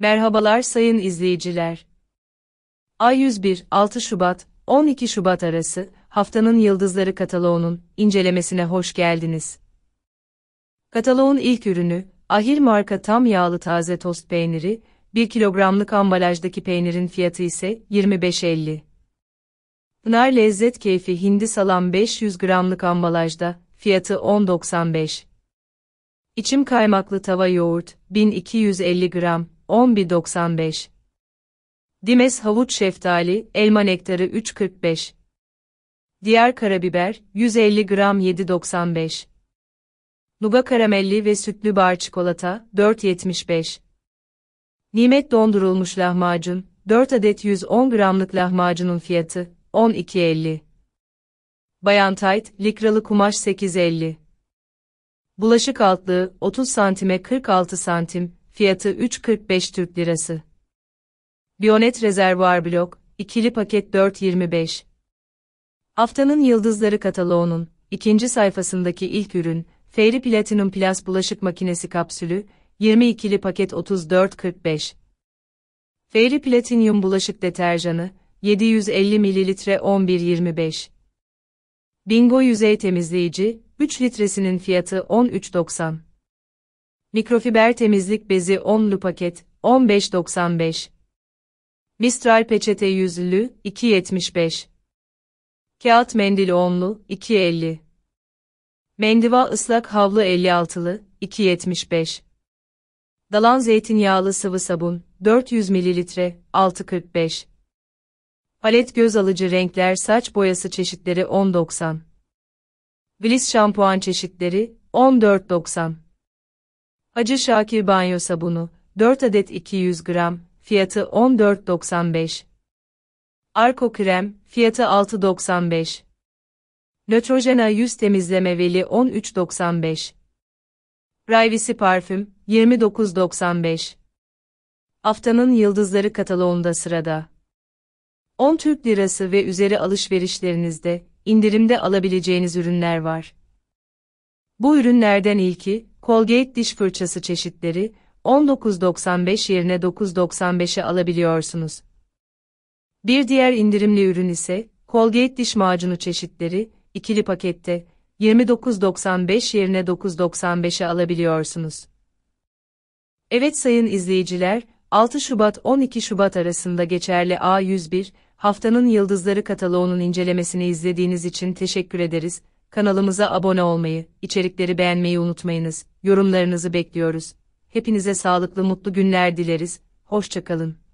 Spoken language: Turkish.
Merhabalar sayın izleyiciler. A101 6 Şubat 12 Şubat arası haftanın yıldızları kataloğunun incelemesine hoş geldiniz. Kataloğun ilk ürünü Ahir marka tam yağlı taze tost peyniri, 1 kilogramlık ambalajdaki peynirin fiyatı ise 25.50. Pınar Lezzet Keyfi hindi salam 500 gramlık ambalajda, fiyatı 10.95. İçim kaymaklı tava yoğurt, 1250 gram, 11.95 Dimes havuç şeftali, elma nektarı 3.45 Diğer karabiber, 150 gram 7.95 Nuga karamelli ve sütlü bar çikolata, 4.75 Nimet dondurulmuş lahmacun, 4 adet 110 gramlık lahmacunun fiyatı, 12.50 Bayan tayt, likralı kumaş 8.50 Bulaşık altlığı, 30 santime 46 santim, Fiyatı 3.45 Türk Lirası. Bionet Rezervuar Blok, ikili paket 4.25. Haftanın Yıldızları kataloğunun ikinci sayfasındaki ilk ürün, Fairy Platinum Plus bulaşık makinesi kapsülü, 20 ikili paket 34.45. Fairy Platinum bulaşık deterjanı, 750 ml 11.25. Bingo yüzey temizleyici, 3 litresinin fiyatı 13.90. Mikrofiber temizlik bezi 10'lu paket 15.95. Mistral peçete yüzlü 2.75. Kağıt mendil 10'lu 2.50. Mendiva ıslak havlu 56'lı 2.75. Dalan zeytinyağlı sıvı sabun 400 ml 6.45. Palet göz alıcı renkler saç boyası çeşitleri 10.90. Bliss şampuan çeşitleri 14.90. Acı Şakir banyo sabunu, 4 adet 200 gram, fiyatı 14.95. Arko krem, fiyatı 6.95. Nötrojena yüz temizleme veli 13.95. Privacy parfüm 29.95. Haftanın yıldızları kataloğunda sırada. 10 Türk lirası ve üzeri alışverişlerinizde indirimde alabileceğiniz ürünler var. Bu ürünlerden ilki Colgate diş fırçası çeşitleri 19.95 yerine 9.95'e alabiliyorsunuz. Bir diğer indirimli ürün ise Colgate diş macunu çeşitleri ikili pakette 29.95 yerine 9.95'e alabiliyorsunuz. Evet sayın izleyiciler, 6 Şubat 12 Şubat arasında geçerli A101 haftanın yıldızları kataloğunun incelemesini izlediğiniz için teşekkür ederiz kanalımıza abone olmayı, içerikleri beğenmeyi unutmayınız, yorumlarınızı bekliyoruz. Hepinize sağlıklı mutlu günler dileriz, hoşçakalın.